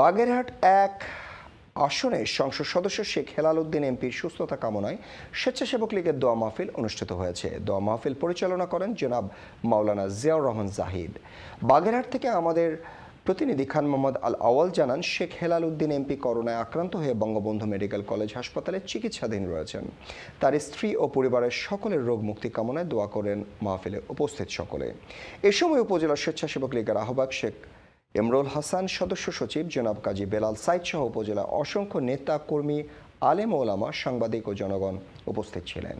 বাগেরহাট এক আসনে সংসদ সদস্য শেখ হেলাল উদ্দিন এমপির সুস্থতা কামনায় স্বেচ্ছাসেবক লীগের দোয়া মাহফিল অনুষ্ঠিত হয়েছে দোয়া মাহফিল পরিচালনা করেন জনাব মাওলানা জিয়াউর রহমান জাহিদ বাগেরহাট থেকে আমাদের প্রতিনিধি খান মোহাম্মদ আল আওয়াল জানান শেখ হেলাল উদ্দিন এমপি করোনায় আক্রান্ত হয়ে বঙ্গবন্ধু মেডিকেল কলেজ হাসপাতালে চিকিৎসাধীন রয়েছেন তার স্ত্রী ও পরিবারের সকলের রোগ মুক্তি কামনায় দোয়া করেন মাহফিলে উপস্থিত সকলে এ সময় উপজেলা স্বেচ্ছাসেবক লীগের আহ্বায়ক শেখ এমরুল হাসান সদস্য সচিব জনাব কাজী বেলাল সাইদ সহ উপজেলা অসংখ্য নেতা কর্মী আলেম ওলামা সাংবাদিক ও জনগণ উপস্থিত ছিলেন